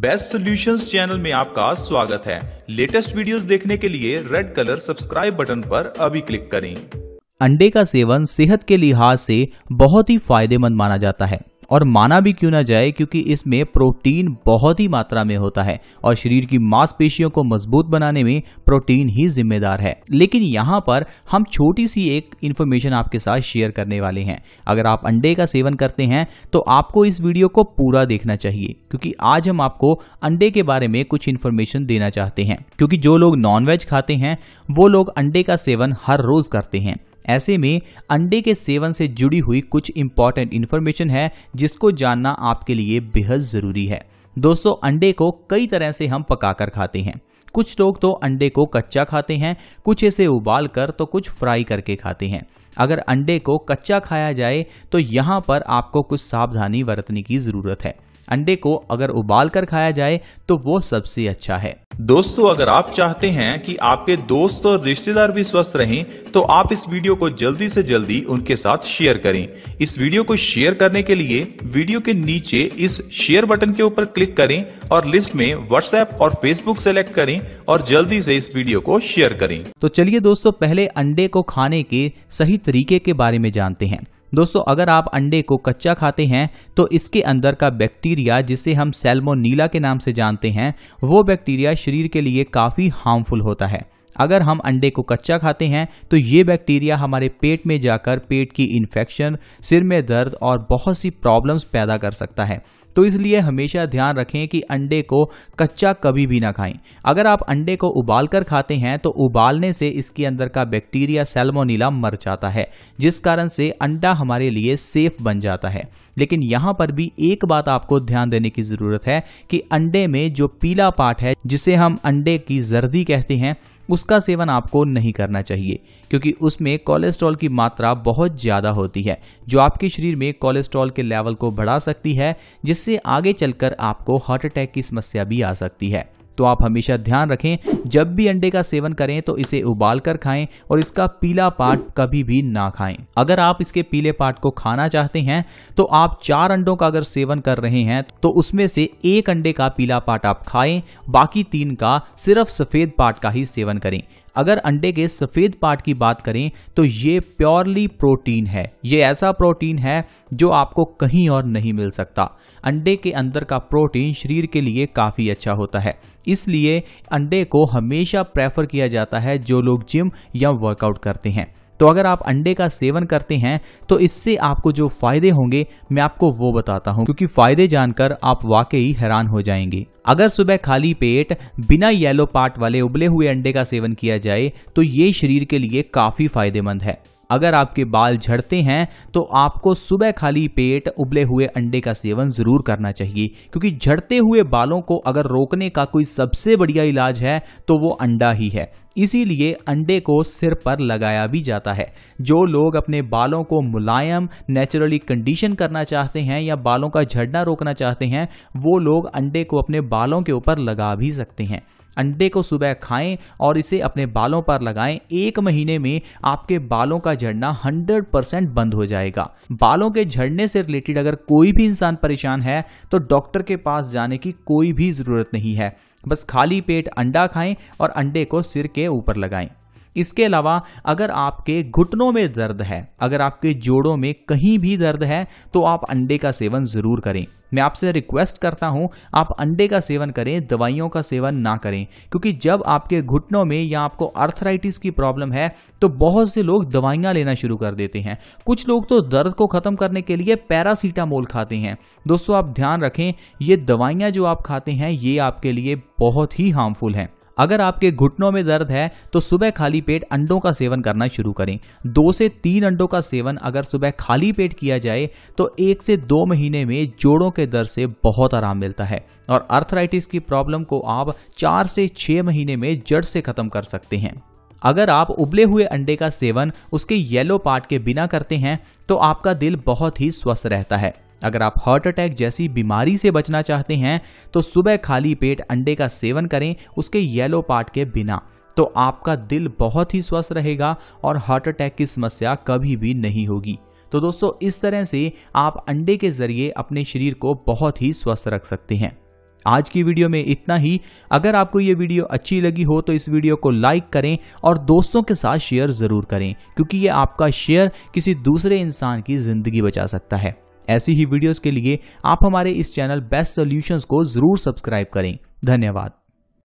best solutions channel में आपका स्वागत है लेटेस्ट वीडियोस देखने के लिए रेड कलर सब्सक्राइब बटन पर अभी क्लिक करें अंडे का सेवन सेहत के लिहाज से बहुत ही फायदेमंद माना जाता है और माना भी क्यों ना जाए क्योंकि इसमें प्रोटीन बहुत ही मात्रा में होता है और शरीर की मांसपेशियों को मजबूत बनाने में प्रोटीन ही जिम्मेदार है लेकिन यहाँ पर हम छोटी सी एक इन्फॉर्मेशन आपके साथ शेयर करने वाले हैं अगर आप अंडे का सेवन करते हैं तो आपको इस वीडियो को पूरा देखना चाहिए क्योंकि आज हम आपको अंडे के बारे में कुछ इन्फॉर्मेशन देना चाहते हैं क्योंकि जो लोग नॉनवेज खाते हैं वो लोग अंडे का सेवन हर रोज करते हैं ऐसे में अंडे के सेवन से जुड़ी हुई कुछ इंपॉर्टेंट इन्फॉर्मेशन है जिसको जानना आपके लिए बेहद ज़रूरी है दोस्तों अंडे को कई तरह से हम पकाकर खाते हैं कुछ लोग तो अंडे को कच्चा खाते हैं कुछ इसे उबाल कर तो कुछ फ्राई करके खाते हैं अगर अंडे को कच्चा खाया जाए तो यहाँ पर आपको कुछ सावधानी बरतने की ज़रूरत है अंडे को अगर उबाल कर खाया जाए तो वो सबसे अच्छा है दोस्तों अगर आप चाहते हैं कि आपके दोस्त और रिश्तेदार भी स्वस्थ रहें तो आप इस वीडियो को जल्दी से जल्दी उनके साथ शेयर करें इस वीडियो को शेयर करने के लिए वीडियो के नीचे इस शेयर बटन के ऊपर क्लिक करें और लिस्ट में व्हाट्सएप और फेसबुक सेलेक्ट करें और जल्दी से इस वीडियो को शेयर करें तो चलिए दोस्तों पहले अंडे को खाने के सही तरीके के बारे में जानते हैं दोस्तों अगर आप अंडे को कच्चा खाते हैं तो इसके अंदर का बैक्टीरिया जिसे हम सेल्मोनीला के नाम से जानते हैं वो बैक्टीरिया शरीर के लिए काफ़ी हार्मफुल होता है अगर हम अंडे को कच्चा खाते हैं तो ये बैक्टीरिया हमारे पेट में जाकर पेट की इन्फेक्शन सिर में दर्द और बहुत सी प्रॉब्लम्स पैदा कर सकता है तो इसलिए हमेशा ध्यान रखें कि अंडे को कच्चा कभी भी ना खाएं अगर आप अंडे को उबाल कर खाते हैं तो उबालने से इसके अंदर का बैक्टीरिया सेल्मोनीला मर जाता है जिस कारण से अंडा हमारे लिए सेफ बन जाता है लेकिन यहाँ पर भी एक बात आपको ध्यान देने की ज़रूरत है कि अंडे में जो पीला पार्ट है जिसे हम अंडे की जर्दी कहते हैं उसका सेवन आपको नहीं करना चाहिए क्योंकि उसमें कोलेस्ट्रॉल की मात्रा बहुत ज़्यादा होती है जो आपके शरीर में कोलेस्ट्रॉल के लेवल को बढ़ा सकती है जिससे आगे चलकर आपको हार्ट अटैक की समस्या भी आ सकती है तो आप हमेशा ध्यान रखें जब भी अंडे का सेवन करें तो इसे उबाल कर खाएं और इसका पीला पार्ट कभी भी ना खाएं अगर आप इसके पीले पार्ट को खाना चाहते हैं तो आप चार अंडों का अगर सेवन कर रहे हैं तो उसमें से एक अंडे का पीला पार्ट आप खाएं बाकी तीन का सिर्फ सफेद पार्ट का ही सेवन करें अगर अंडे के सफ़ेद पार्ट की बात करें तो ये प्योरली प्रोटीन है ये ऐसा प्रोटीन है जो आपको कहीं और नहीं मिल सकता अंडे के अंदर का प्रोटीन शरीर के लिए काफ़ी अच्छा होता है इसलिए अंडे को हमेशा प्रेफर किया जाता है जो लोग जिम या वर्कआउट करते हैं तो अगर आप अंडे का सेवन करते हैं तो इससे आपको जो फायदे होंगे मैं आपको वो बताता हूँ क्योंकि फायदे जानकर आप वाकई हैरान हो जाएंगे अगर सुबह खाली पेट बिना येलो पार्ट वाले उबले हुए अंडे का सेवन किया जाए तो ये शरीर के लिए काफी फायदेमंद है अगर आपके बाल झड़ते हैं तो आपको सुबह खाली पेट उबले हुए अंडे का सेवन जरूर करना चाहिए क्योंकि झड़ते हुए बालों को अगर रोकने का कोई सबसे बढ़िया इलाज है तो वो अंडा ही है इसीलिए अंडे को सिर पर लगाया भी जाता है जो लोग अपने बालों को मुलायम नेचुरली कंडीशन करना चाहते हैं या बालों का झड़ना रोकना चाहते हैं वो लोग अंडे को अपने बालों के ऊपर लगा भी सकते हैं अंडे को सुबह खाएं और इसे अपने बालों पर लगाएं एक महीने में आपके बालों का झड़ना 100 परसेंट बंद हो जाएगा बालों के झड़ने से रिलेटेड अगर कोई भी इंसान परेशान है तो डॉक्टर के पास जाने की कोई भी ज़रूरत नहीं है बस खाली पेट अंडा खाएं और अंडे को सिर के ऊपर लगाएं इसके अलावा अगर आपके घुटनों में दर्द है अगर आपके जोड़ों में कहीं भी दर्द है तो आप अंडे का सेवन ज़रूर करें मैं आपसे रिक्वेस्ट करता हूं आप अंडे का सेवन करें दवाइयों का सेवन ना करें क्योंकि जब आपके घुटनों में या आपको अर्थराइटिस की प्रॉब्लम है तो बहुत से लोग दवाइयां लेना शुरू कर देते हैं कुछ लोग तो दर्द को ख़त्म करने के लिए पैरासीटामोल खाते हैं दोस्तों आप ध्यान रखें ये दवाइयाँ जो आप खाते हैं ये आपके लिए बहुत ही हार्मफुल हैं अगर आपके घुटनों में दर्द है तो सुबह खाली पेट अंडों का सेवन करना शुरू करें दो से तीन अंडों का सेवन अगर सुबह खाली पेट किया जाए तो एक से दो महीने में जोड़ों के दर्द से बहुत आराम मिलता है और अर्थराइटिस की प्रॉब्लम को आप चार से छः महीने में जड़ से खत्म कर सकते हैं अगर आप उबले हुए अंडे का सेवन उसके येलो पार्ट के बिना करते हैं तो आपका दिल बहुत ही स्वस्थ रहता है अगर आप हार्ट अटैक जैसी बीमारी से बचना चाहते हैं तो सुबह खाली पेट अंडे का सेवन करें उसके येलो पार्ट के बिना तो आपका दिल बहुत ही स्वस्थ रहेगा और हार्ट अटैक की समस्या कभी भी नहीं होगी तो दोस्तों इस तरह से आप अंडे के जरिए अपने शरीर को बहुत ही स्वस्थ रख सकते हैं आज की वीडियो में इतना ही अगर आपको ये वीडियो अच्छी लगी हो तो इस वीडियो को लाइक करें और दोस्तों के साथ शेयर ज़रूर करें क्योंकि ये आपका शेयर किसी दूसरे इंसान की ज़िंदगी बचा सकता है ऐसी ही वीडियोस के लिए आप हमारे इस चैनल बेस्ट सॉल्यूशंस को जरूर सब्सक्राइब करें धन्यवाद